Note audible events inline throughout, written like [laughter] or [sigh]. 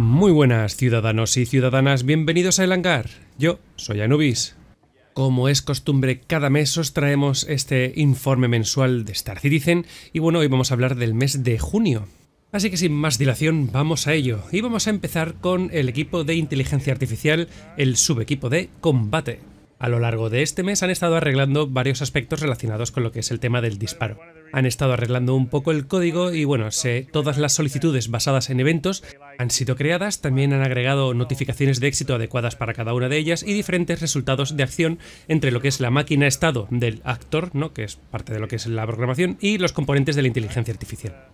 Muy buenas ciudadanos y ciudadanas, bienvenidos a El Hangar. Yo soy Anubis. Como es costumbre, cada mes os traemos este informe mensual de Star Citizen y bueno, hoy vamos a hablar del mes de junio. Así que sin más dilación, vamos a ello y vamos a empezar con el equipo de inteligencia artificial, el subequipo de combate. A lo largo de este mes han estado arreglando varios aspectos relacionados con lo que es el tema del disparo han estado arreglando un poco el código y bueno, se, todas las solicitudes basadas en eventos han sido creadas, también han agregado notificaciones de éxito adecuadas para cada una de ellas y diferentes resultados de acción entre lo que es la máquina estado del actor, ¿no? que es parte de lo que es la programación, y los componentes de la inteligencia artificial.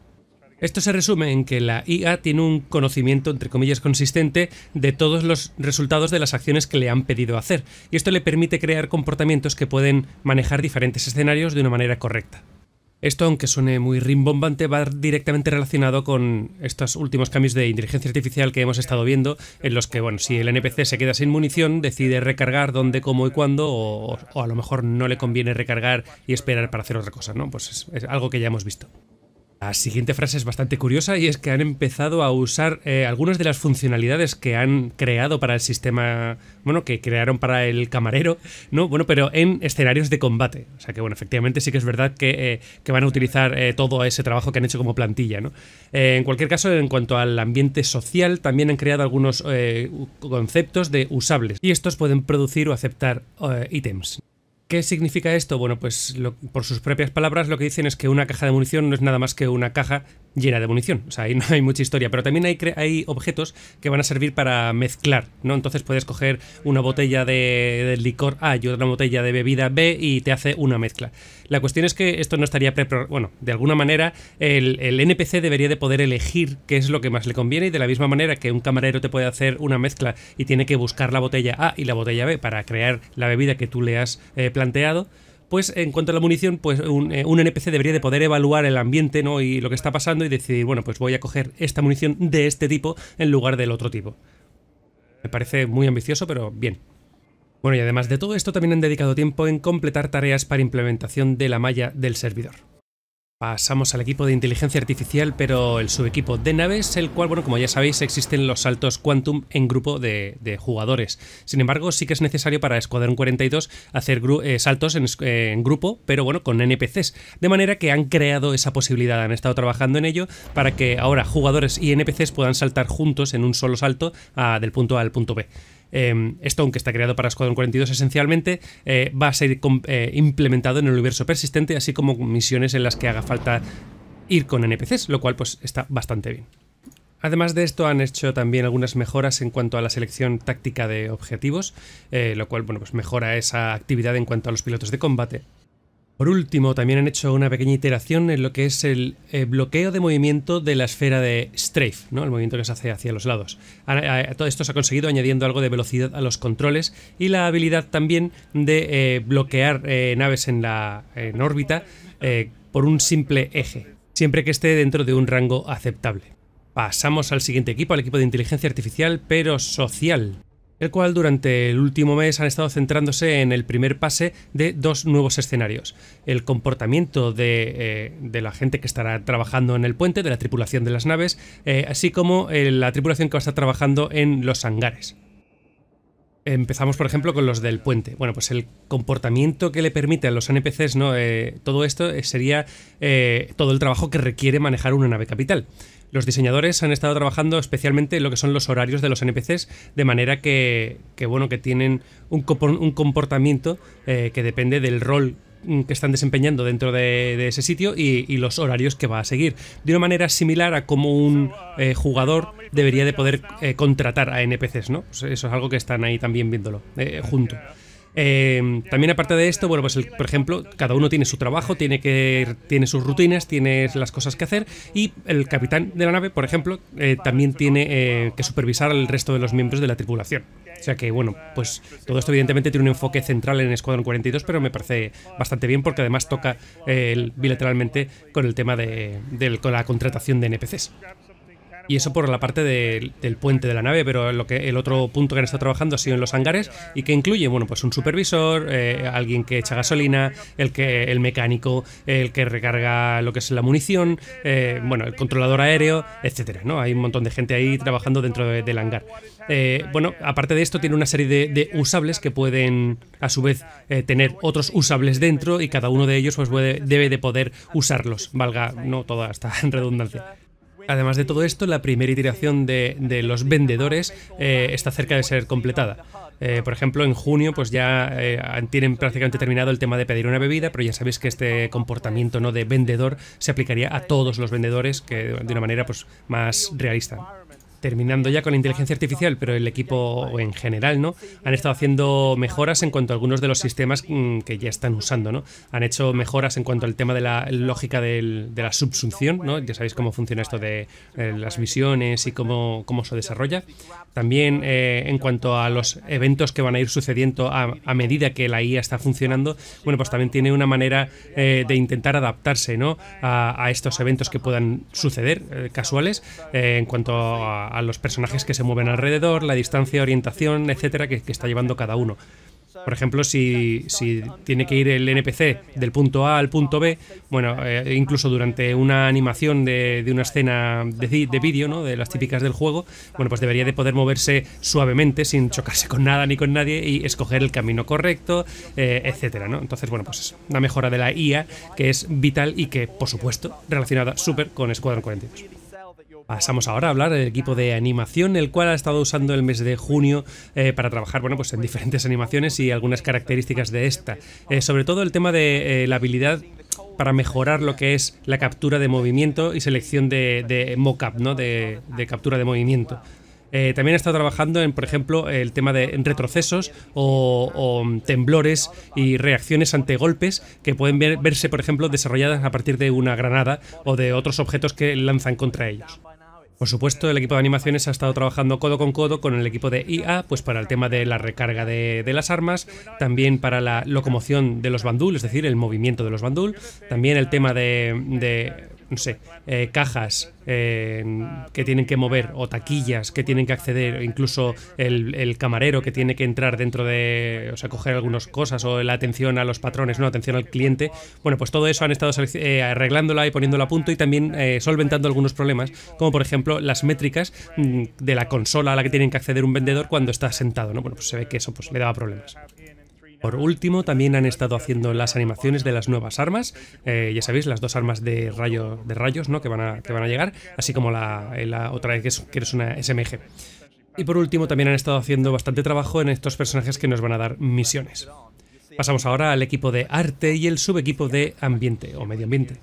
Esto se resume en que la IA tiene un conocimiento, entre comillas, consistente de todos los resultados de las acciones que le han pedido hacer, y esto le permite crear comportamientos que pueden manejar diferentes escenarios de una manera correcta. Esto, aunque suene muy rimbombante, va directamente relacionado con estos últimos cambios de inteligencia artificial que hemos estado viendo, en los que, bueno, si el NPC se queda sin munición, decide recargar dónde, cómo y cuándo, o, a lo mejor no le conviene recargar y esperar para hacer otra cosa, ¿no? Pues es algo que ya hemos visto. La siguiente frase es bastante curiosa y es que han empezado a usar eh, algunas de las funcionalidades que han creado para el sistema, bueno, que crearon para el camarero, ¿no? Bueno, pero en escenarios de combate. O sea que, bueno, efectivamente sí que es verdad que, eh, van a utilizar eh, todo ese trabajo que han hecho como plantilla, ¿no? en cualquier caso, en cuanto al ambiente social, también han creado algunos conceptos de usables y estos pueden producir o aceptar ítems. ¿Qué significa esto? Bueno, pues por sus propias palabras lo que dicen es que una caja de munición no es nada más que una caja llena de munición. O sea, ahí [laughs] no hay mucha historia. Pero también hay, objetos que van a servir para mezclar, ¿no? Entonces puedes coger una botella de, licor A y otra botella de bebida B y te hace una mezcla. La cuestión es que esto no estaría pre Bueno, de alguna manera el, NPC debería de poder elegir qué es lo que más le conviene y de la misma manera que un camarero te puede hacer una mezcla y tiene que buscar la botella A y la botella B para crear la bebida que tú le has eh, planteado. Pues en cuanto a la munición, pues un, eh, NPC debería de poder evaluar el ambiente ¿no? y lo que está pasando y decidir, bueno, pues voy a coger esta munición de este tipo en lugar del otro tipo. Me parece muy ambicioso, pero bien. Bueno, y además de todo esto, también han dedicado tiempo en completar tareas para implementación de la malla del servidor. Pasamos al equipo de inteligencia artificial, pero el subequipo de naves, el cual, bueno, como ya sabéis, existen los saltos quantum en grupo de, jugadores. Sin embargo, sí que es necesario para Escuadrón 42 hacer eh, saltos eh, en, grupo, pero bueno, con NPCs. De manera que han creado esa posibilidad, han estado trabajando en ello para que ahora jugadores y NPCs puedan saltar juntos en un solo salto ah, del punto A al punto B. Esto, em, aunque está creado para Squadron 42 esencialmente, eh, va a ser eh, implementado en el universo persistente, así como misiones en las que haga falta ir con NPCs, lo cual pues está bastante bien. Además de esto, han hecho también algunas mejoras en cuanto a la selección táctica de objetivos, eh, lo cual bueno, pues mejora esa actividad en cuanto a los pilotos de combate. Por último, también han hecho una pequeña iteración en lo que es el eh, bloqueo de movimiento de la esfera de strafe, ¿no? el movimiento que se hace hacia los lados. Eh, todo esto se ha conseguido añadiendo algo de velocidad a los controles y la habilidad también de eh, bloquear naves en, la, en órbita por un simple eje, siempre que esté dentro de un rango aceptable. Pasamos al siguiente equipo, al equipo de inteligencia artificial pero social el cual durante el último mes han estado centrándose en el primer pase de dos nuevos escenarios. El comportamiento de, eh, la gente que estará trabajando en el puente, de la tripulación de las naves, eh, así como eh, la tripulación que va a estar trabajando en los hangares. Empezamos, por ejemplo, con los del puente. Bueno, pues el comportamiento que le permite a los NPCs ¿no? todo esto sería todo el trabajo que requiere manejar una nave capital los diseñadores han estado trabajando especialmente en lo que son los horarios de los NPCs, de manera que, bueno, que tienen un, comportamiento eh, que depende del rol mm, que están desempeñando dentro de, ese sitio y, los horarios que va a seguir. De una manera similar a cómo un eh, jugador debería de poder eh, contratar a NPCs, ¿no? Pues eso es algo que están ahí también viéndolo, junto. Em, también aparte de esto, bueno, pues por ejemplo, cada uno tiene su trabajo, tiene que tiene sus rutinas, tiene las cosas que hacer y el capitán de la nave, por ejemplo, eh, también tiene eh, que supervisar al resto de los miembros de la tripulación. O sea que bueno, pues todo esto evidentemente tiene un enfoque central en Escuadrón 42, pero me parece bastante bien porque además toca eh, bilateralmente con el tema de, con la contratación de NPCs. Y eso por la parte del puente de la nave, pero lo que, el otro punto que han estado trabajando ha sido en los hangares y que incluye, bueno, pues un supervisor, eh, alguien que echa gasolina, el que el mecánico, el que recarga lo que es la munición, eh, bueno, el controlador aéreo, etcétera, ¿no? Hay un montón de gente ahí trabajando dentro del hangar. Eh, bueno, aparte de esto, tiene una serie de, usables que pueden, a su vez, tener otros usables dentro y cada uno de ellos pues, puede, debe de poder usarlos, valga no toda esta [laughs] redundancia. Además de todo esto, la primera iteración de, los vendedores eh, está cerca de ser completada. Eh, por ejemplo, en junio pues ya eh, tienen prácticamente terminado el tema de pedir una bebida, pero ya sabéis que este comportamiento ¿no? de vendedor se aplicaría a todos los vendedores que, de una manera pues, más realista terminando ya con la inteligencia artificial, pero el equipo en general, ¿no? Han estado haciendo mejoras en cuanto a algunos de los sistemas mm, que ya están usando, ¿no? Han hecho mejoras en cuanto al tema de la lógica de la subsunción, ¿no? Ya sabéis cómo funciona esto de eh, las visiones y cómo, cómo se desarrolla. También eh, en cuanto a los eventos que van a ir sucediendo a, medida que la IA está funcionando, bueno, pues también tiene una manera eh, de intentar adaptarse, ¿no? a, estos eventos que puedan suceder, casuales, en cuanto a a, los personajes que se mueven alrededor, la distancia, orientación, etcétera, que, está llevando cada uno. Por ejemplo, si, tiene que ir el NPC del punto A al punto B, bueno, eh, incluso durante una animación de, una escena de, vídeo, ¿no? De las típicas del juego, bueno, pues debería de poder moverse suavemente, sin chocarse con nada ni con nadie, y escoger el camino correcto, eh, etcétera, ¿no? Entonces, bueno, pues es una mejora de la IA que es vital y que, por supuesto, relacionada súper con Squadron 42. Pasamos ahora a hablar del equipo de animación, el cual ha estado usando el mes de junio eh, para trabajar bueno, pues en diferentes animaciones y algunas características de esta. Eh, sobre todo el tema de eh, la habilidad para mejorar lo que es la captura de movimiento y selección de, mock-up, ¿no? de, captura de movimiento. también ha estado trabajando en, por ejemplo, el tema de retrocesos o, mm, temblores y reacciones ante golpes que pueden verse, por ejemplo, desarrolladas a partir de una granada o de otros objetos que lanzan contra ellos. Por supuesto, el equipo de animaciones ha estado trabajando codo con codo con el equipo de IA, pues para el tema de la recarga de, las armas, también para la locomoción de los bandul, es decir, el movimiento de los bandul, también el tema de, de sé, eh, cajas eh, que tienen que mover o taquillas que tienen que acceder, o incluso el, camarero que tiene que entrar dentro de, o sea, coger algunas cosas o la atención a los patrones, no, atención al cliente. Bueno, pues todo eso han estado eh, arreglándola y poniéndola a punto y también solventando algunos problemas, como por ejemplo las métricas mm, de la consola a la que tienen que acceder un vendedor cuando está sentado, Bueno, pues se ve que eso pues, le daba problemas. Por último, también han estado haciendo las animaciones de las nuevas armas, eh, ya sabéis, las dos armas de, rayo, de rayos ¿no? que, van a, que van a llegar, así como la, eh, otra que es, que es una SMG. Y por último, también han estado haciendo bastante trabajo en estos personajes que nos van a dar misiones. Pasamos ahora al equipo de arte y el subequipo de ambiente o medio ambiente.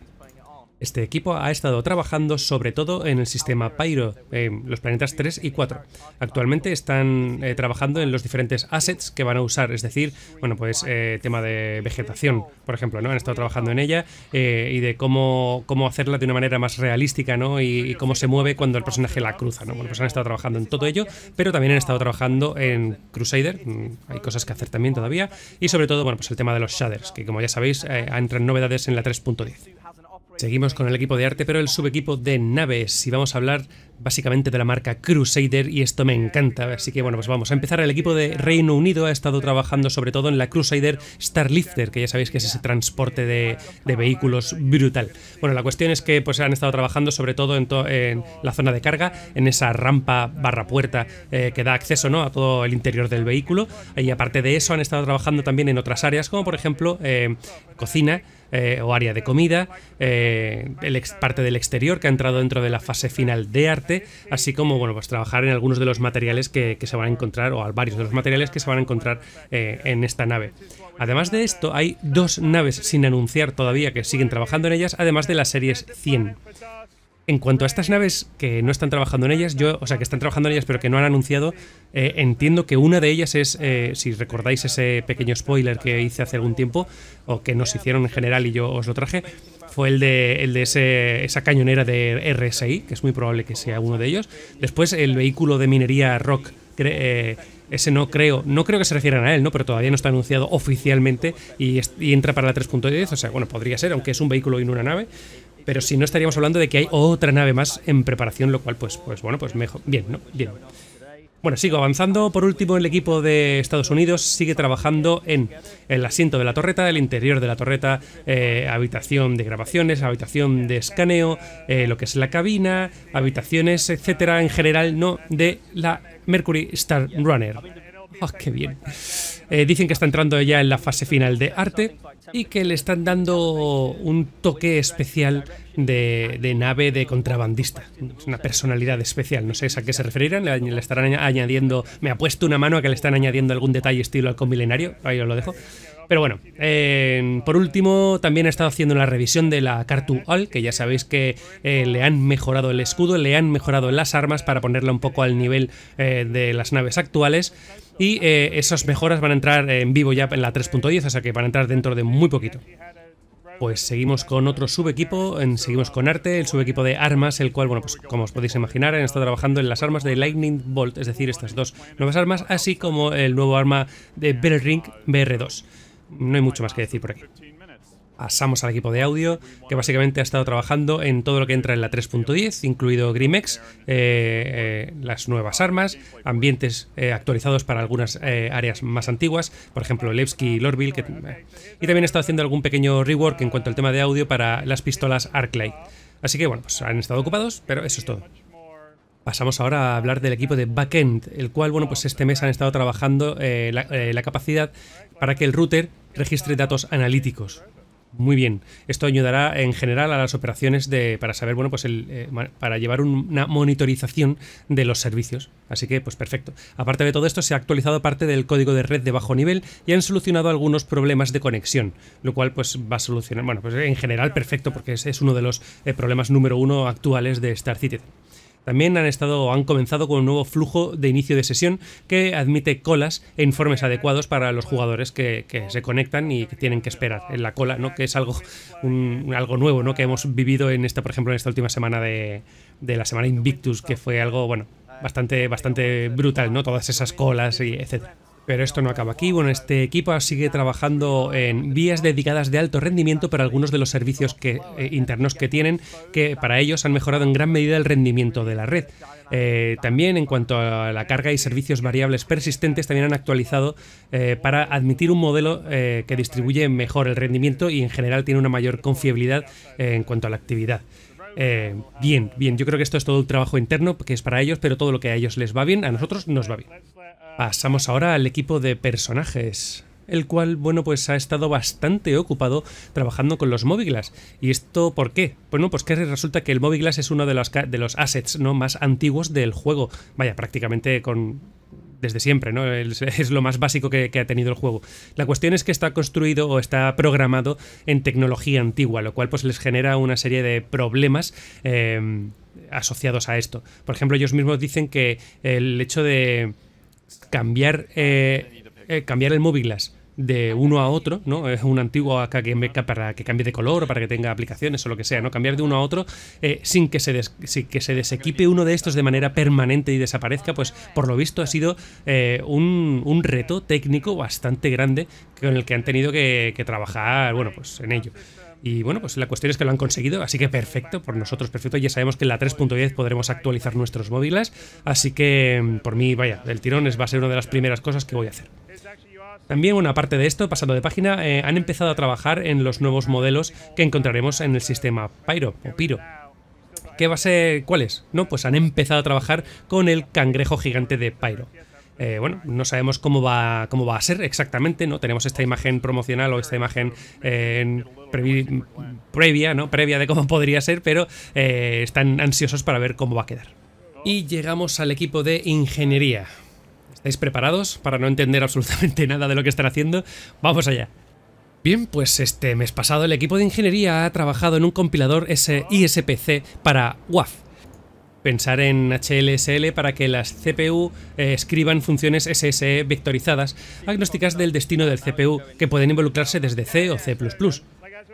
Este equipo ha estado trabajando sobre todo en el sistema Pyro, en eh, los planetas 3 y 4. Actualmente están eh, trabajando en los diferentes assets que van a usar, es decir, bueno, pues eh, tema de vegetación, por ejemplo, ¿no? Han estado trabajando en ella y de cómo, cómo hacerla de una manera más realística, ¿no? Y, cómo se mueve cuando el personaje la cruza, ¿no? Bueno, pues han estado trabajando en todo ello, pero también han estado trabajando en Crusader, mm, hay cosas que hacer también todavía, y sobre todo, bueno, pues el tema de los shaders, que como ya sabéis, entran novedades en la 3.10. Seguimos con el equipo de arte, pero el subequipo de naves. Y vamos a hablar básicamente de la marca Crusader y esto me encanta. Así que bueno, pues vamos a empezar. El equipo de Reino Unido ha estado trabajando sobre todo en la Crusader Starlifter, que ya sabéis que es ese transporte de, vehículos brutal. Bueno, la cuestión es que pues han estado trabajando sobre todo en, la zona de carga, en esa rampa barra puerta eh, que da acceso ¿no? a todo el interior del vehículo. Y aparte de eso han estado trabajando también en otras áreas, como por ejemplo eh, cocina eh, o área de comida, eh, el parte del exterior que ha entrado dentro de la fase final de arte, así como bueno, pues trabajar en algunos de los materiales que, se van a encontrar, o varios de los materiales que se van a encontrar eh, en esta nave. Además de esto, hay dos naves sin anunciar todavía que siguen trabajando en ellas, además de las series 100 en cuanto a estas naves que no están trabajando en ellas, yo, o sea, que están trabajando en ellas pero que no han anunciado, eh, entiendo que una de ellas es, eh, si recordáis ese pequeño spoiler que hice hace algún tiempo, o que nos hicieron en general y yo os lo traje, fue el de, el de ese, esa cañonera de RSI, que es muy probable que sea uno de ellos. Después el vehículo de minería Rock. Eh, ese no creo, no creo que se refieran a él, ¿no? Pero todavía no está anunciado oficialmente y, y entra para la 3.10, o sea, bueno, podría ser, aunque es un vehículo y no una nave. Pero si no estaríamos hablando de que hay otra nave más en preparación, lo cual pues, pues bueno, pues mejor. Bien, ¿no? Bien. Bueno, sigo avanzando. Por último, el equipo de Estados Unidos sigue trabajando en el asiento de la torreta, el interior de la torreta, eh, habitación de grabaciones, habitación de escaneo, eh, lo que es la cabina, habitaciones, etcétera, en general, no de la Mercury Star Runner. [laughs] Oh, ¡Qué bien! Eh, dicen que está entrando ya en la fase final de arte y que le están dando un toque especial de, nave de contrabandista. Es Una personalidad especial. No sé a qué se referirán. Le, estarán añadiendo. Me ha puesto una mano a que le están añadiendo algún detalle estilo al milenario. Ahí os lo dejo. Pero bueno, eh, por último, también he estado haciendo la revisión de la Cartu All, que ya sabéis que eh, le han mejorado el escudo, le han mejorado las armas para ponerla un poco al nivel eh, de las naves actuales. Y esas mejoras van a entrar en vivo ya en la 3.10, o sea que van a entrar dentro de muy poquito. Pues seguimos con otro subequipo, seguimos con arte, el subequipo de armas, el cual, bueno, pues como os podéis imaginar, han estado trabajando en las armas de Lightning Bolt, es decir, estas dos nuevas armas, así como el nuevo arma de Bell BR2 no hay mucho más que decir por aquí. Pasamos al equipo de audio, que básicamente ha estado trabajando en todo lo que entra en la 3.10, incluido Grimex, eh, eh, las nuevas armas, ambientes eh, actualizados para algunas áreas más antiguas, por ejemplo Levski y Lorville, y también ha estado haciendo algún pequeño rework en cuanto al tema de audio para las pistolas Arclay. Así que bueno, pues han estado ocupados, pero eso es todo. Pasamos ahora a hablar del equipo de backend, el cual, bueno, pues este mes han estado trabajando la, capacidad para que el router registre datos analíticos. Muy bien. Esto ayudará en general a las operaciones de, para saber, bueno, pues el, eh, para llevar una monitorización de los servicios. Así que, pues perfecto. Aparte de todo esto, se ha actualizado parte del código de red de bajo nivel y han solucionado algunos problemas de conexión, lo cual, pues va a solucionar, bueno, pues en general perfecto porque es, es uno de los eh, problemas número uno actuales de Star también han estado han comenzado con un nuevo flujo de inicio de sesión que admite colas e informes adecuados para los jugadores que, se conectan y que tienen que esperar en la cola, ¿no? Que es algo, un, algo nuevo, ¿no? Que hemos vivido en esta, por ejemplo, en esta última semana de, de la semana Invictus, que fue algo, bueno, bastante, bastante brutal, ¿no? Todas esas colas y etcétera. Pero esto no acaba aquí. Bueno, este equipo sigue trabajando en vías dedicadas de alto rendimiento para algunos de los servicios eh, internos que tienen, que para ellos han mejorado en gran medida el rendimiento de la red. Eh, también en cuanto a la carga y servicios variables persistentes, también han actualizado eh, para admitir un modelo que distribuye mejor el rendimiento y en general tiene una mayor confiabilidad en cuanto a la actividad. bien, bien, yo creo que esto es todo el trabajo interno que es para ellos, pero todo lo que a ellos les va bien, a nosotros nos va bien. Pasamos ahora al equipo de personajes el cual, bueno, pues ha estado bastante ocupado trabajando con los Glass. ¿Y esto por qué? Bueno, pues que resulta que el Glass es uno de los, de los assets ¿no? más antiguos del juego. Vaya, prácticamente con... Desde siempre, ¿no? Es, lo más básico que, ha tenido el juego. La cuestión es que está construido o está programado en tecnología antigua, lo cual pues les genera una serie de problemas eh, asociados a esto. Por ejemplo, ellos mismos dicen que el hecho de cambiar, eh, eh, cambiar el móvil glass de uno a otro, ¿no? Es un antiguo acá que para que cambie de color o para que tenga aplicaciones o lo que sea, ¿no? Cambiar de uno a otro eh, sin, que se des, que se desequipe uno de estos de manera permanente y desaparezca, pues por lo visto ha sido un, un, reto técnico bastante grande con el que han tenido que, que trabajar, bueno, pues en ello. Y bueno, pues la cuestión es que lo han conseguido, así que perfecto, por nosotros perfecto. Ya sabemos que en la 3.10 podremos actualizar nuestros móviles, así que mm, por mí, vaya, el tirón es, va a ser una de las primeras cosas que voy a hacer. También, una parte de esto, pasando de página, eh, han empezado a trabajar en los nuevos modelos que encontraremos en el sistema Pyro o Piro. ¿Qué va ¿Cuáles? No, pues han empezado a trabajar con el cangrejo gigante de Pyro. Eh, bueno, no sabemos cómo va, cómo va a ser exactamente, ¿no? Tenemos esta imagen promocional o esta imagen eh, previa, ¿no? Previa de cómo [laughs] podría ser, pero eh, están ansiosos para ver cómo va a quedar. Y llegamos al equipo de ingeniería. ¿Estáis preparados para no entender absolutamente [laughs] nada de lo que están haciendo? Vamos allá. Bien, pues este mes pasado el equipo de ingeniería ha trabajado en un compilador SISPC para WAF, pensar en HLSL para que las CPU eh, escriban funciones SSE vectorizadas, agnósticas del destino del CPU, que pueden involucrarse desde C o C++.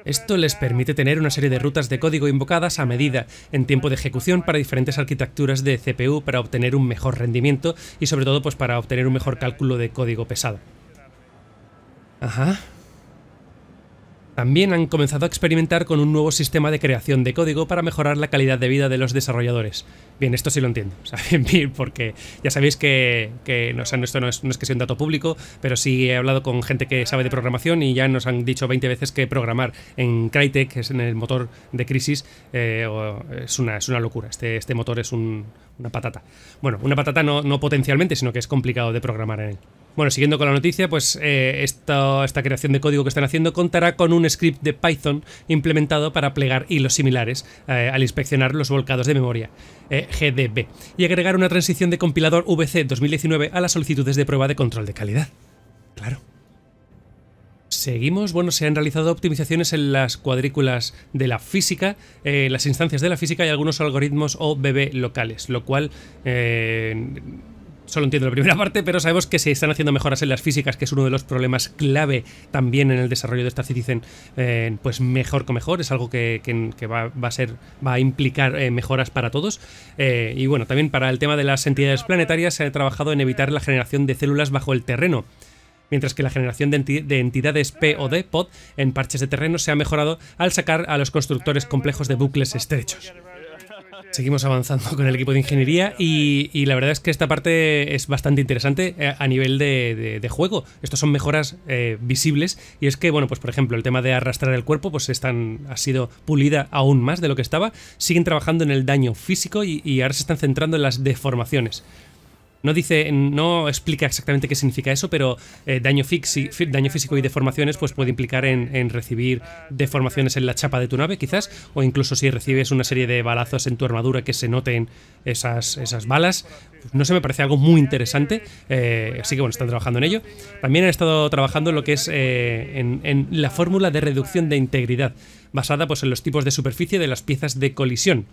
Esto les permite tener una serie de rutas de código invocadas a medida, en tiempo de ejecución para diferentes arquitecturas de CPU para obtener un mejor rendimiento y sobre todo pues para obtener un mejor cálculo de código pesado. Ajá, también han comenzado a experimentar con un nuevo sistema de creación de código para mejorar la calidad de vida de los desarrolladores. Bien, esto sí lo entiendo, [laughs] porque ya sabéis que, esto no es, que sea un dato público, pero sí he hablado con gente que sabe de programación y ya nos han dicho 20 veces que programar en Crytek, que es en el motor de Crisis, eh, es, una, es una locura. Este, este motor es un, una patata. Bueno, una patata no, no potencialmente, sino que es complicado de programar en él. Bueno, siguiendo con la noticia, pues eh, esta, creación de código que están haciendo contará con un script de Python implementado para plegar hilos similares eh, al inspeccionar los volcados de memoria eh, GDB y agregar una transición de compilador VC 2019 a las solicitudes de prueba de control de calidad. Claro. Seguimos, bueno, se han realizado optimizaciones en las cuadrículas de la física, eh, las instancias de la física y algunos algoritmos o OBB locales, lo cual... Eh, solo entiendo la primera [laughs] parte, pero sabemos que se están haciendo mejoras en las físicas, que es uno de los problemas clave también en el desarrollo de esta Citizen, eh, pues mejor con mejor, es algo que, va, a ser, va a implicar mejoras para todos. y bueno, también para el tema de las entidades planetarias se ha trabajado en evitar la generación de células bajo el terreno mientras que la generación de entidades P POD pod, en parches de terreno se ha mejorado al sacar a los constructores complejos de bucles estrechos. Seguimos avanzando con el equipo de ingeniería y, la verdad es que esta parte es bastante interesante eh, a nivel de, juego. Estos son mejoras eh, visibles y es que, bueno, pues por ejemplo, el tema de arrastrar el cuerpo pues están, ha sido pulida aún más de lo que estaba. Siguen trabajando en el daño físico y ahora se están centrando en las deformaciones. No dice, no explica exactamente qué significa eso, pero eh, daño, físico y deformaciones pues puede implicar en, recibir deformaciones en la chapa de tu nave, quizás, o incluso si recibes una serie de balazos en tu armadura que se noten esas, esas balas. Pues, no sé, me parece algo muy interesante, eh, así que bueno, están trabajando en ello. También han estado trabajando en lo que es eh, en, la fórmula de reducción de integridad basada pues, en los tipos de superficie de las piezas de colisión.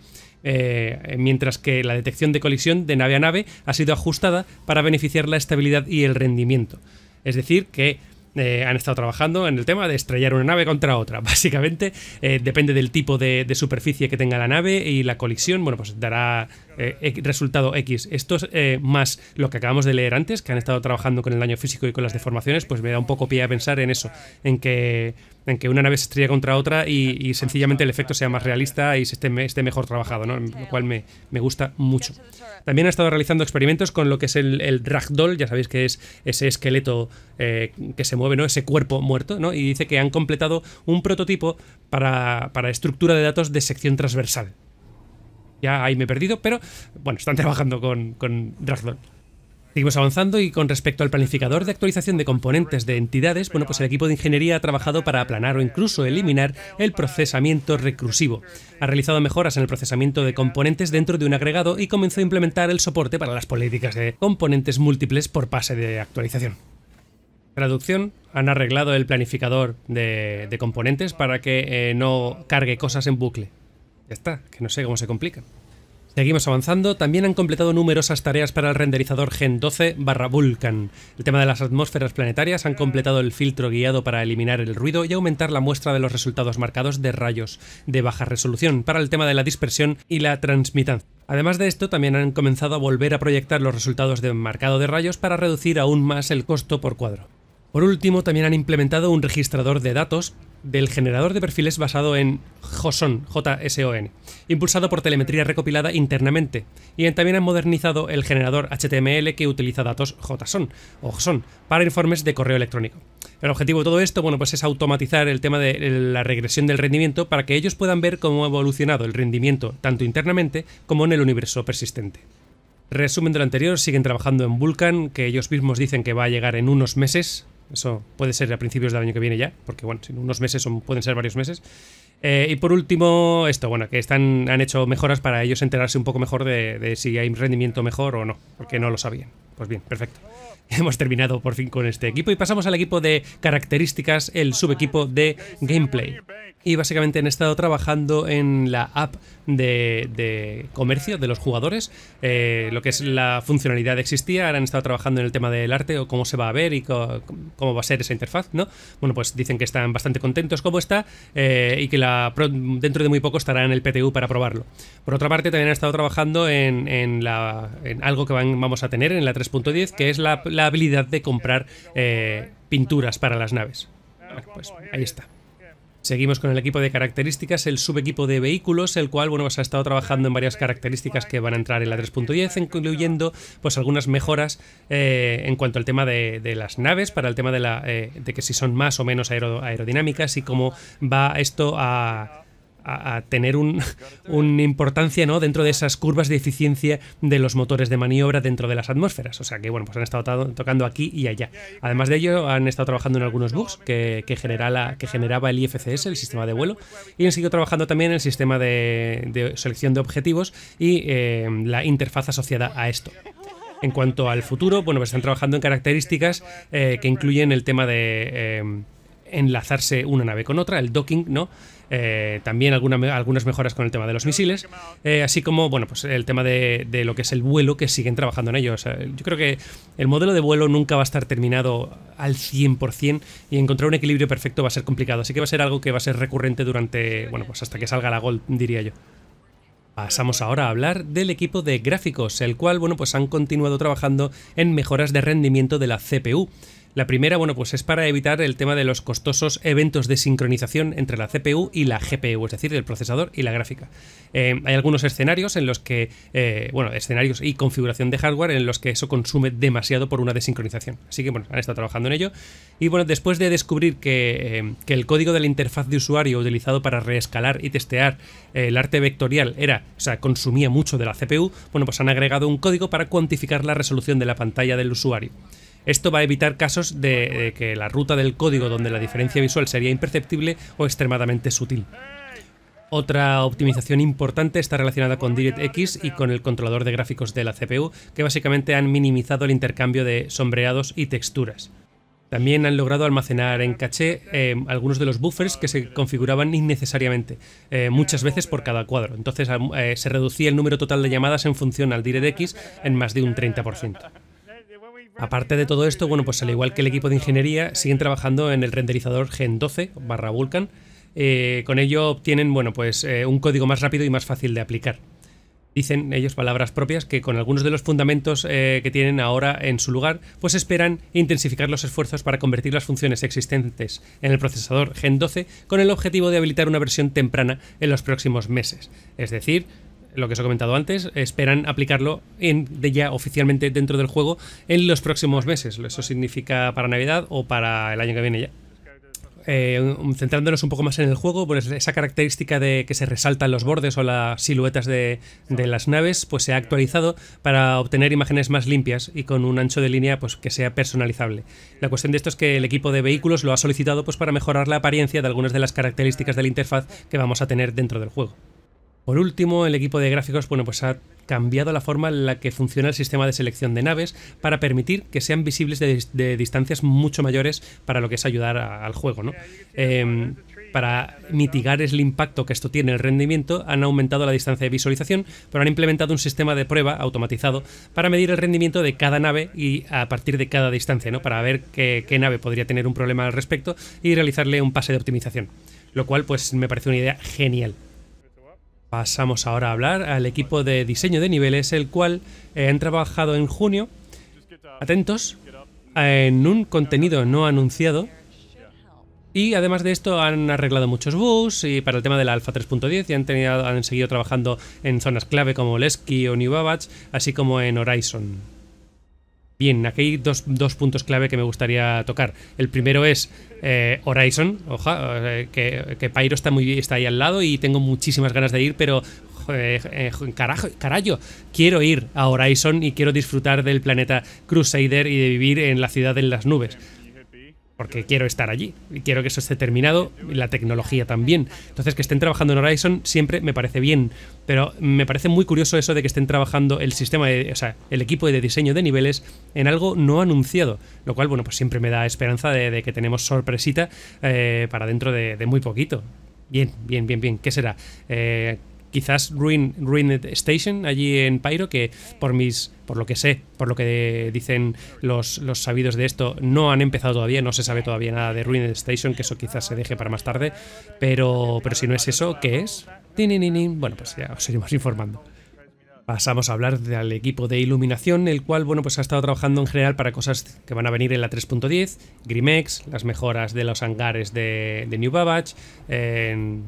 Eh, mientras que la detección de colisión de nave a nave ha sido ajustada para beneficiar la estabilidad y el rendimiento. Es decir, que eh, han estado trabajando en el tema de estrellar una nave contra otra. [laughs] Básicamente, eh, depende del tipo de, de, superficie que tenga la nave y la colisión, bueno, pues dará eh, resultado X. Esto es eh, más lo que acabamos de leer antes, que han estado trabajando con el daño físico y con las deformaciones, pues me da un poco pie a pensar en eso, en que, en que una nave se estrella contra otra y, sencillamente el efecto sea más realista y esté, mejor trabajado, ¿no? lo cual me, gusta mucho. También ha estado realizando experimentos con lo que es el, el ragdoll, ya sabéis que es ese esqueleto eh, que se mueve, ¿no? ese cuerpo muerto, ¿no? y dice que han completado un prototipo para estructura de datos de sección transversal. Ya ahí me he perdido, pero bueno, están trabajando con, con Seguimos avanzando y con respecto al planificador de actualización de componentes de entidades, bueno, pues el equipo de ingeniería ha trabajado para aplanar o incluso eliminar el procesamiento recursivo. Ha realizado mejoras en el procesamiento de componentes dentro de un agregado y comenzó a implementar el soporte para las políticas de componentes múltiples por pase de actualización. Traducción, han arreglado el planificador de, componentes para que eh, no cargue cosas en bucle. Ya está, que no sé cómo se complica. Seguimos avanzando. También han completado numerosas tareas para el renderizador Gen 12 barra Vulcan. El tema de las atmósferas planetarias han completado el filtro guiado para eliminar el ruido y aumentar la muestra de los resultados marcados de rayos de baja resolución para el tema de la dispersión y la transmitancia. Además de esto, también han comenzado a volver a proyectar los resultados de marcado de rayos para reducir aún más el costo por cuadro. Por último, también han implementado un registrador de datos del generador de perfiles basado en JSON, JSON, impulsado por telemetría recopilada internamente, y también han modernizado el generador HTML que utiliza datos JSON o JSON para informes de correo electrónico. El objetivo de todo esto, bueno, pues es automatizar el tema de la regresión del rendimiento para que ellos puedan ver cómo ha evolucionado el rendimiento tanto internamente como en el universo persistente. Resumen de lo anterior, siguen trabajando en Vulkan, que ellos mismos dicen que va a llegar en unos meses, eso puede ser a principios del año que viene ya, porque bueno, unos meses pueden ser varios meses. Eh, y por último, esto, bueno, que están, han hecho mejoras para ellos enterarse un poco mejor de si hay rendimiento mejor o no, porque no lo sabían. Pues bien, perfecto. [laughs] Hemos terminado por fin con este equipo y pasamos al equipo de características, el subequipo de gameplay. Y básicamente han estado trabajando en la app de, comercio de los jugadores. Eh, lo que es la funcionalidad existía, ahora han estado trabajando en el tema del arte o cómo se va a ver y cómo, va a ser esa interfaz, ¿no? Bueno, pues dicen que están bastante contentos como está eh, y que la, dentro de muy poco estará en el PTU para probarlo. Por otra parte, también han estado trabajando en, la, algo que van, vamos a tener en la 3.10, que es la, habilidad de comprar eh, pinturas para las naves. pues ahí está. Seguimos con el equipo de características, el subequipo de vehículos, el cual bueno, se pues ha estado trabajando en varias características que van a entrar en la 3.10, incluyendo pues algunas mejoras eh, en cuanto al tema de, las naves, para el tema de, la, eh, de que si son más o menos aerodinámicas y cómo va esto a a, tener un, una importancia ¿no? dentro de esas curvas de eficiencia de los motores de maniobra dentro de las atmósferas. O sea que, bueno, pues han estado tocando aquí y allá. Además de ello, han estado trabajando en algunos bugs que, que generaba el IFCS, el sistema de vuelo, y han seguido trabajando también en el sistema de, selección de objetivos y eh, la interfaz asociada a esto. En cuanto al futuro, bueno, pues están trabajando en características eh, que incluyen el tema de eh, enlazarse una nave con otra, el docking, ¿no? Eh, también algunas mejoras con el tema de los misiles, eh, así como bueno, pues el tema de, lo que es el vuelo, que siguen trabajando en ello. yo creo que el modelo de vuelo nunca va a estar terminado al 100% y encontrar un equilibrio perfecto va a ser complicado, así que va a ser algo que va a ser recurrente durante, bueno, pues hasta que salga la Gold, diría yo. Pasamos ahora a hablar del equipo de gráficos, el cual, bueno, pues han continuado trabajando en mejoras de rendimiento de la CPU. La primera, bueno, pues es para evitar el tema de los costosos eventos de sincronización entre la CPU y la GPU, es decir, el procesador y la gráfica. Eh, hay algunos escenarios en los que, eh, bueno, escenarios y configuración de hardware en los que eso consume demasiado por una desincronización. Así que, bueno, han estado trabajando en ello. Y bueno, después de descubrir que, eh, que el código de la interfaz de usuario utilizado para reescalar y testear el arte vectorial era, o sea, consumía mucho de la CPU, bueno, pues han agregado un código para cuantificar la resolución de la pantalla del usuario. Esto va a evitar casos de, que la ruta del código donde la diferencia visual sería imperceptible o extremadamente sutil. Otra optimización importante está relacionada con DirectX y con el controlador de gráficos de la CPU, que básicamente han minimizado el intercambio de sombreados y texturas. También han logrado almacenar en caché eh, algunos de los buffers que se configuraban innecesariamente, eh, muchas veces por cada cuadro. Entonces eh, se reducía el número total de llamadas en función al DirectX en más de un 30%. Aparte de todo esto, bueno, pues al igual que el equipo de ingeniería, siguen trabajando en el renderizador Gen 12 barra Vulkan. Eh, con ello obtienen, bueno, pues eh, un código más rápido y más fácil de aplicar. Dicen ellos palabras propias que con algunos de los fundamentos eh, que tienen ahora en su lugar, pues esperan intensificar los esfuerzos para convertir las funciones existentes en el procesador Gen 12 con el objetivo de habilitar una versión temprana en los próximos meses. Es decir, lo que os he comentado antes, esperan aplicarlo de ya oficialmente dentro del juego en los próximos meses. Eso significa para Navidad o para el año que viene ya. Eh, centrándonos un poco más en el juego, esa característica de que se resaltan los bordes o las siluetas de, las naves, pues se ha actualizado para obtener imágenes más limpias y con un ancho de línea pues, que sea personalizable. La cuestión de esto es que el equipo de vehículos lo ha solicitado pues, para mejorar la apariencia de algunas de las características de la interfaz que vamos a tener dentro del juego. Por último, el equipo de gráficos, bueno, pues ha cambiado la forma en la que funciona el sistema de selección de naves para permitir que sean visibles de, distancias mucho mayores para lo que es ayudar al juego, ¿no? Em, para mitigar el impacto que esto tiene en el rendimiento, han aumentado la distancia de visualización, pero han implementado un sistema de prueba automatizado para medir el rendimiento de cada nave y a partir de cada distancia, ¿no? Para ver qué, nave podría tener un problema al respecto y realizarle un pase de optimización. Lo cual, pues, me parece una idea genial. Pasamos ahora a hablar al equipo de diseño de niveles, el cual eh, han trabajado en junio, atentos, en un contenido no anunciado. Y además de esto han arreglado muchos bugs y para el tema de la alfa 3.10 y han, han seguido trabajando en zonas clave como Lesky o New así como en Horizon. Bien, aquí hay dos, dos, puntos clave que me gustaría tocar. El primero es eh, Horizon, eh, que, que, Pyro está, muy, está ahí al lado y tengo muchísimas ganas de ir, pero eh, carajo, carajo, quiero ir a Horizon y quiero disfrutar del planeta Crusader y de vivir en la ciudad en las nubes porque quiero estar allí y quiero que eso esté terminado, la tecnología también. Entonces, que estén trabajando en Horizon siempre me parece bien, pero me parece muy curioso eso de que estén trabajando el sistema, de, o sea, el equipo de diseño de niveles en algo no anunciado, lo cual, bueno, pues siempre me da esperanza de, que tenemos sorpresita eh, para dentro de, muy poquito. Bien, bien, bien, bien. ¿Qué será? Eh, quizás Ruined Station allí en Pyro, que por mis por lo que sé, por lo que dicen los, los, sabidos de esto, no han empezado todavía, no se sabe todavía nada de Ruined Station, que eso quizás se deje para más tarde, pero, pero si no es eso, ¿qué es? Bueno, pues ya os seguimos informando. Pasamos a hablar del equipo de iluminación, el cual bueno, pues ha estado trabajando en general para cosas que van a venir en la 3.10, Grimex, las mejoras de los hangares de, New Babbage,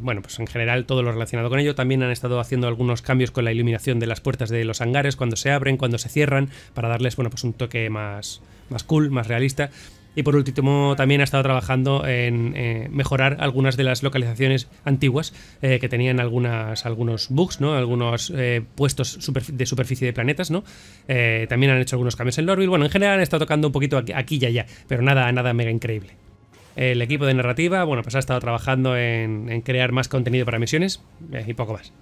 bueno, pues en general todo lo relacionado con ello. También han estado haciendo algunos cambios con la iluminación de las puertas de los hangares, cuando se abren, cuando se cierran, para darles bueno, pues un toque más, más cool, más realista. Y por último, también ha estado trabajando en eh, mejorar algunas de las localizaciones antiguas eh, que tenían algunos bugs, ¿no? algunos eh, puestos de superficie de planetas. ¿no? también han hecho algunos cambios en Lorville. Bueno, en general han estado tocando un poquito aquí, y allá, pero nada, nada mega increíble. El equipo de narrativa, bueno, pues ha estado trabajando en crear más contenido para misiones y poco más.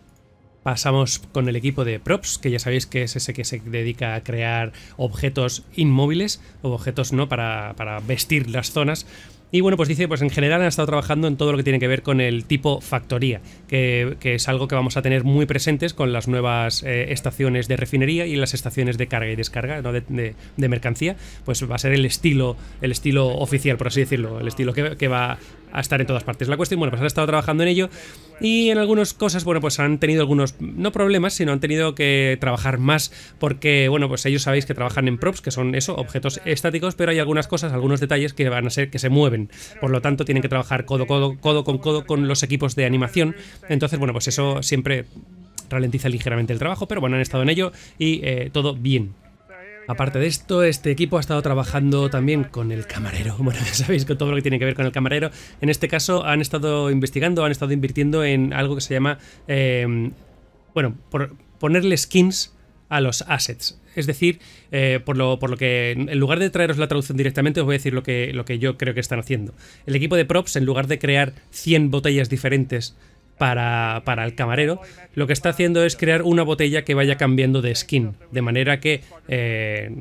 Pasamos con el equipo de props, que ya sabéis que es ese que se dedica a crear objetos inmóviles, o objetos no, para, vestir las zonas. Y bueno, pues dice, pues en general han estado trabajando en todo lo que tiene que ver con el tipo factoría, que, es algo que vamos a tener muy presentes con las nuevas eh, estaciones de refinería y las estaciones de carga y descarga, de, mercancía. Pues va a ser el estilo, el estilo oficial, por así decirlo, el estilo que, que va a estar en todas partes. La cuestión, bueno, pues han estado trabajando en ello y en algunas cosas, bueno, pues han tenido algunos, no problemas, sino han tenido que trabajar más porque, bueno, pues ellos sabéis que trabajan en props, que son eso, objetos estáticos, pero hay algunas cosas, algunos detalles que van a ser que se mueven. Por lo tanto, tienen que trabajar codo, codo, con codo con los equipos de animación. Entonces, bueno, pues eso siempre ralentiza ligeramente el trabajo, pero bueno, han estado en ello y eh, todo bien. Aparte de esto, este equipo ha estado trabajando también con el camarero. [laughs] Bueno, ya sabéis que todo lo que tiene que ver con el camarero. En este caso, han estado investigando, han estado invirtiendo en algo que se llama. Eh, bueno, ponerle skins a los assets. Es decir, eh, por, lo, que en lugar de traeros la traducción directamente, os voy a decir lo que, lo que yo creo que están haciendo. El equipo de props, en lugar de crear 100 botellas diferentes para, el camarero, lo que está haciendo es crear una botella que vaya cambiando de skin, de manera que eh,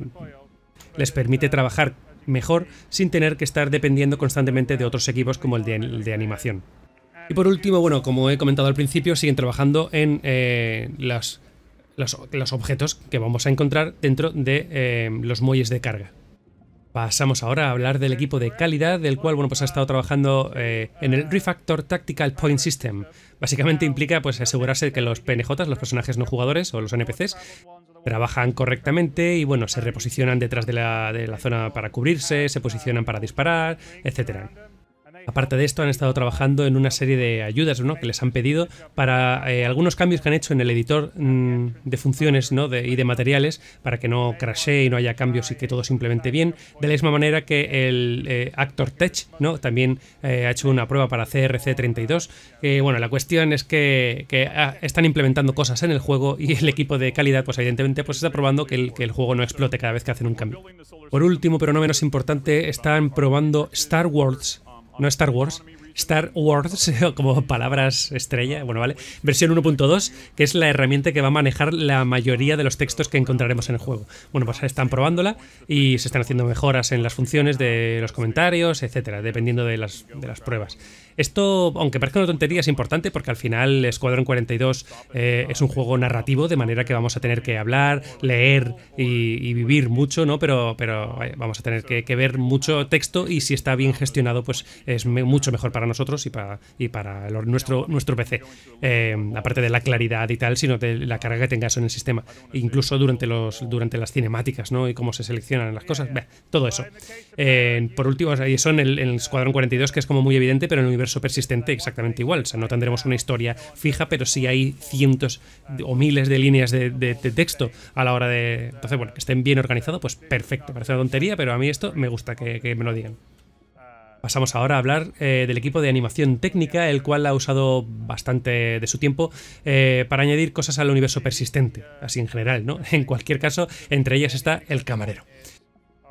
les permite trabajar mejor sin tener que estar dependiendo constantemente de otros equipos como el de, animación. Y por último, bueno, como he comentado al principio, siguen trabajando en eh, los, objetos que vamos a encontrar dentro de eh, los muelles de carga. Pasamos ahora a hablar del equipo de calidad, del cual bueno, pues ha estado trabajando eh, en el Refactor Tactical Point System. Básicamente implica pues, asegurarse que los PNJ, los personajes no jugadores o los NPCs, trabajan correctamente y bueno, se reposicionan detrás de la, de la zona para cubrirse, se posicionan para disparar, etcétera. Aparte de esto, han estado trabajando en una serie de ayudas ¿no? que les han pedido para eh, algunos cambios que han hecho en el editor mm, de funciones y de materiales para que no crashee y no haya cambios y que todo se implemente bien. De la misma manera que el eh, Actor Tech ¿no? también eh, ha hecho una prueba para CRC32. bueno, la cuestión es que, ah, están implementando cosas en el juego y el equipo de calidad, pues evidentemente, pues está probando que el juego no explote cada vez que hacen un cambio. Por último, pero no menos importante, están probando Star Wars no Star Wars, Star Wars, [laughs] como palabras estrella, bueno, vale, versión 1.2, que es la herramienta que va a manejar la mayoría de los textos que encontraremos en el juego. Bueno, pues están probándola y se están haciendo mejoras en las funciones de los comentarios, etcétera, dependiendo de las, de las pruebas. Esto, aunque parezca una tontería, es importante porque al final Squadron 42 eh, es un juego narrativo, de manera que vamos a tener que hablar, leer y, vivir mucho, ¿no? Pero, pero vamos a tener que, ver mucho texto y si está bien gestionado, pues es mucho mejor para nosotros y para, y para nuestro, nuestro PC. Eh, aparte de la claridad y tal, sino de la carga que tengas en el sistema. Incluso durante, los, durante las cinemáticas, ¿no? Y cómo se seleccionan las cosas. todo eso. Eh, por último, y eso en el, en Escuadrón 42, que es como muy evidente, pero en el universo persistente exactamente igual. O sea, no tendremos una historia fija, pero si hay cientos o miles de líneas de, texto a la hora de... Entonces, bueno, que estén bien organizados, pues perfecto. Parece una tontería, pero a mí esto me gusta que me lo digan. Pasamos ahora a hablar eh, del equipo de animación técnica, el cual ha usado bastante de su tiempo eh, para añadir cosas al universo persistente, así en general, ¿no? [laughs] En cualquier caso, entre ellas está el camarero.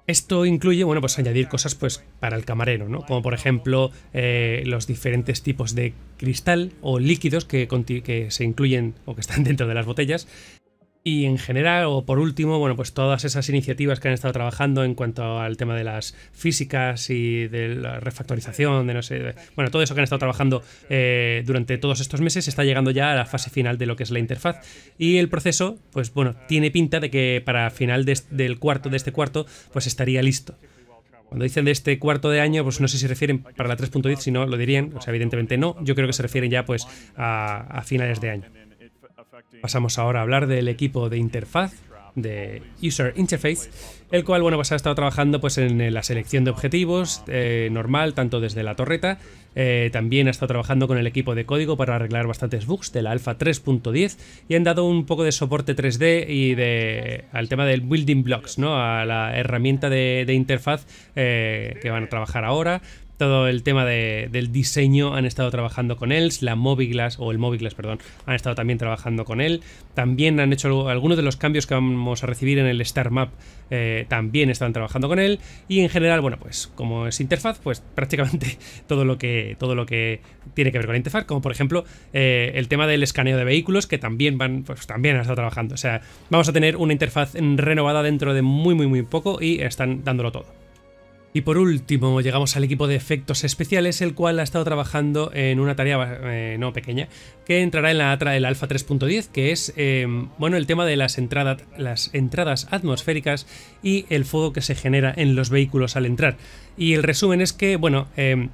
Esto incluye, bueno, pues añadir cosas pues, para el camarero, ¿no? Como por ejemplo eh, los diferentes tipos de cristal o líquidos que, que, se incluyen o que están [laughs] dentro de las botellas, y en general, o por último, bueno, pues todas esas iniciativas que han estado trabajando en cuanto al tema de las físicas y de la refactorización, de no sé, bueno, todo eso que han estado trabajando eh, durante todos estos meses está llegando ya a la fase final de lo que es la interfaz. Y el proceso, pues bueno, tiene pinta de que para final del cuarto, de este cuarto, pues estaría listo. Cuando dicen de este cuarto de año, pues no sé si se refieren para la 3.10, si no lo dirían, o sea, evidentemente no, yo creo que se refieren ya pues a finales de año. Pasamos ahora a hablar del equipo de interfaz de User Interface, el cual bueno, pues ha estado trabajando pues, en la selección de objetivos eh, normal, tanto desde la torreta, eh, también ha estado trabajando con el equipo de código para arreglar bastantes bugs de la alfa 3.10 y han dado un poco de soporte 3D y de, al tema del building blocks, ¿no? a la herramienta de, interfaz eh, que van a trabajar ahora todo el tema del diseño han estado trabajando con él, la Glass, o el MobiGlass, perdón, han estado también trabajando con él. También han hecho algunos de los cambios que vamos a recibir en el Star Map, eh, también están trabajando con él. Y en general, bueno, pues como es interfaz, pues [laughs] prácticamente todo lo que, todo lo que tiene que ver con la interfaz, como por ejemplo eh, el tema del escaneo de vehículos, que también van, pues también han estado trabajando. O sea, vamos a tener una interfaz renovada dentro de muy, muy, muy poco y están dándolo todo. Y por último, llegamos al equipo de efectos especiales, el cual ha estado trabajando en una tarea eh, no pequeña, que entrará en la ATRA del Alpha 3.10, que es em, bueno, el tema de las, las entradas atmosféricas y el fuego que se genera en los vehículos al entrar. Y el resumen es que, bueno, em,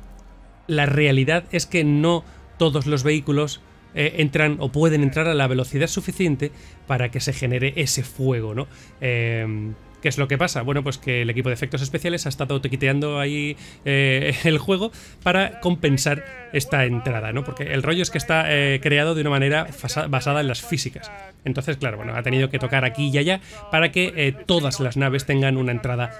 la realidad es que no todos los vehículos eh, entran o pueden entrar a la velocidad suficiente para que se genere ese fuego, ¿no? Em, ¿Qué es lo que pasa? Bueno, pues que el equipo de efectos especiales ha estado autoquiteando ahí eh, [laughs] el juego para compensar esta entrada, ¿no? Porque el rollo es que está eh, creado de una manera basada en las físicas. Entonces, claro, bueno, ha tenido que tocar aquí y allá para que eh, todas las naves tengan una entrada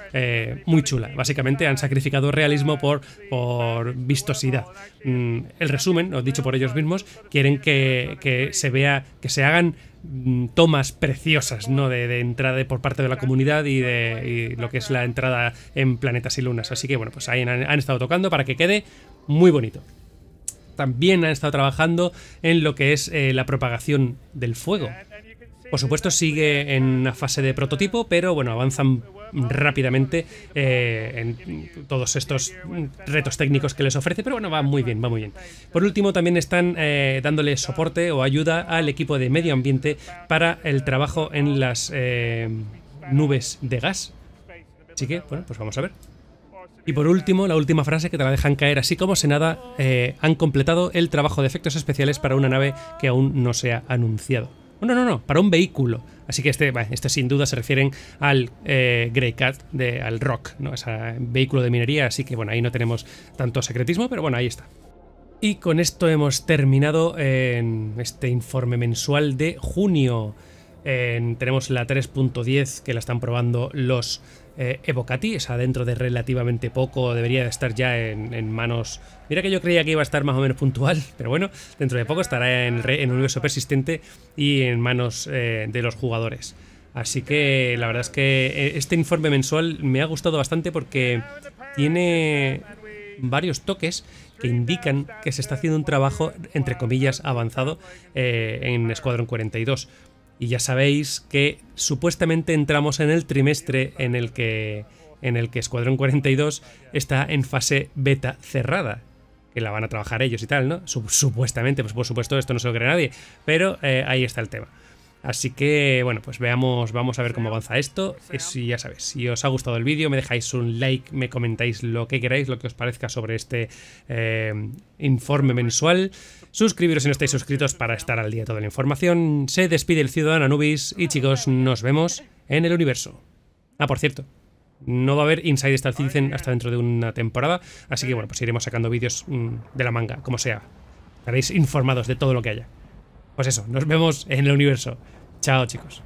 muy chula. Básicamente han sacrificado realismo por, por vistosidad. Mm, el resumen, o dicho por ellos mismos, quieren que, que se vea, que se hagan Mm, tomas preciosas, ¿no? De, entrada por parte de la comunidad y de lo que es la entrada en Planetas y Lunas. Así que bueno, pues ahí han, estado tocando para que quede muy bonito. También han estado trabajando en lo que es eh, la propagación del fuego. Por supuesto, sigue en una fase de prototipo, pero bueno, avanzan rápidamente eh, en todos estos retos técnicos que les ofrece, pero bueno, va muy bien, va muy bien. Por último, también están eh, dándole soporte o ayuda al equipo de medio ambiente para el trabajo en las eh, nubes de gas. Así que, bueno, pues vamos a ver. Y por último, la última frase que te la dejan caer así como se nada, han completado el trabajo de efectos especiales para una nave que aún no se ha anunciado. No, no, no, para un vehículo. Así que este, este sin duda se refieren al eh, Grey Cat, de, al Rock, ¿no? Ese vehículo de minería, así que bueno, ahí no tenemos tanto secretismo, pero bueno, ahí está. Y con esto hemos terminado en este informe mensual de junio. tenemos la 3.10 que la están probando los eh, Evocati, o sea, dentro de relativamente poco debería estar ya en, manos... Mira que yo creía que iba a estar más o menos puntual, [laughs] pero bueno, dentro de poco estará en, un universo persistente y en manos eh, de los jugadores. Así que la verdad es que eh, este informe mensual me ha gustado bastante porque tiene varios toques que indican que se está haciendo un trabajo, entre comillas, avanzado en Escuadrón 42. Y ya sabéis que supuestamente entramos en el trimestre en el que, en el que Escuadrón 42 está en fase beta cerrada. Que la van a trabajar ellos y tal, ¿no? Supuestamente, pues por supuesto, esto no se lo cree nadie. Pero eh, ahí está el tema. Así que, bueno, pues veamos, vamos a ver cómo avanza esto. Si ya sabéis, si os ha gustado el vídeo, me dejáis un like, me comentáis lo que queráis, lo que os parezca sobre este eh, informe mensual. Suscribiros si no estáis suscritos para estar al día de toda la información. Se despide el ciudadano Anubis y chicos, nos vemos en el universo. Ah, por cierto, no va a haber Inside Star Citizen hasta dentro de una temporada, así que bueno, pues iremos sacando vídeos mm, de la manga, como sea. Estaréis informados de todo lo que haya. Pues eso, nos vemos en el universo. Chao chicos.